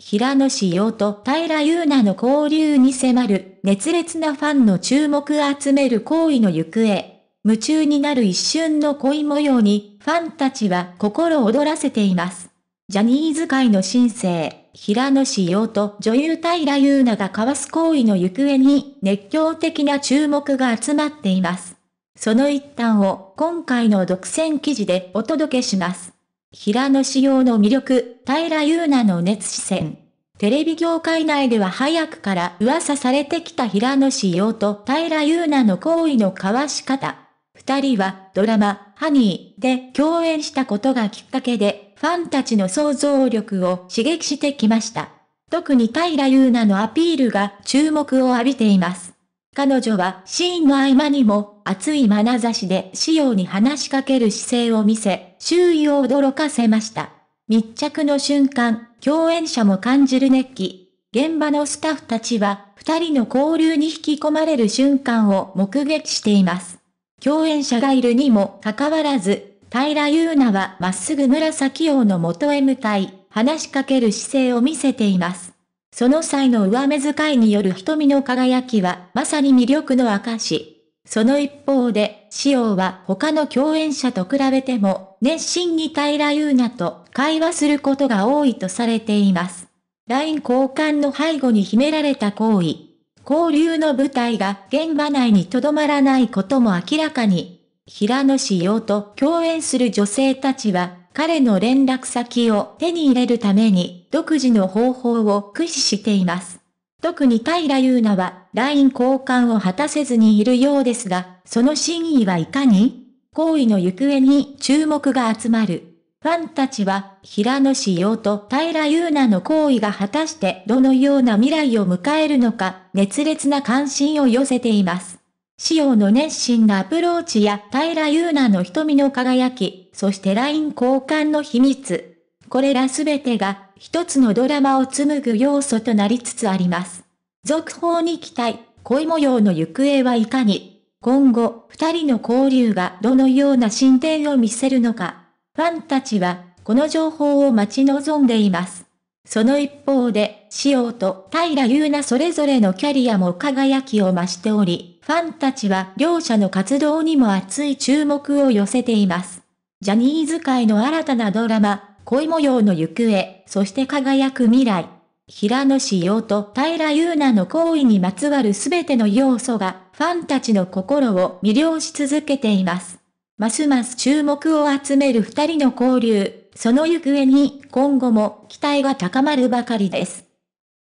平野紫耀と平優奈の交流に迫る、熱烈なファンの注目を集める行為の行方。夢中になる一瞬の恋模様に、ファンたちは心躍らせています。ジャニーズ界の新星、平野紫耀と女優平優奈が交わす行為の行方に、熱狂的な注目が集まっています。その一端を今回の独占記事でお届けします。平野紫耀の魅力、平優奈の熱視線。テレビ業界内では早くから噂されてきた平野紫耀と平優奈の行為の交わし方。二人はドラマ、ハニーで共演したことがきっかけで、ファンたちの想像力を刺激してきました。特に平優奈のアピールが注目を浴びています。彼女はシーンの合間にも熱い眼差しで仕様に話しかける姿勢を見せ、周囲を驚かせました。密着の瞬間、共演者も感じる熱気。現場のスタッフたちは、二人の交流に引き込まれる瞬間を目撃しています。共演者がいるにもかかわらず、平優奈はまっすぐ紫王の元へ向かい、話しかける姿勢を見せています。その際の上目遣いによる瞳の輝きはまさに魅力の証。その一方で、潮は他の共演者と比べても、熱心に平優奈と会話することが多いとされています。LINE 交換の背後に秘められた行為。交流の舞台が現場内にとどまらないことも明らかに。平野潮と共演する女性たちは、彼の連絡先を手に入れるために独自の方法を駆使しています。特に平優奈は LINE 交換を果たせずにいるようですが、その真意はいかに行為の行方に注目が集まる。ファンたちは、平野志陽と平優奈の行為が果たしてどのような未来を迎えるのか、熱烈な関心を寄せています。塩の熱心なアプローチや平優奈の瞳の輝き、そしてライン交換の秘密。これらすべてが一つのドラマを紡ぐ要素となりつつあります。続報に期待、恋模様の行方はいかに今後、二人の交流がどのような進展を見せるのか。ファンたちは、この情報を待ち望んでいます。その一方で、潮と平優奈それぞれのキャリアも輝きを増しており、ファンたちは両者の活動にも熱い注目を寄せています。ジャニーズ界の新たなドラマ、恋模様の行方、そして輝く未来。平野紫耀と平優奈の行為にまつわる全ての要素が、ファンたちの心を魅了し続けています。ますます注目を集める二人の交流、その行方に今後も期待が高まるばかりです。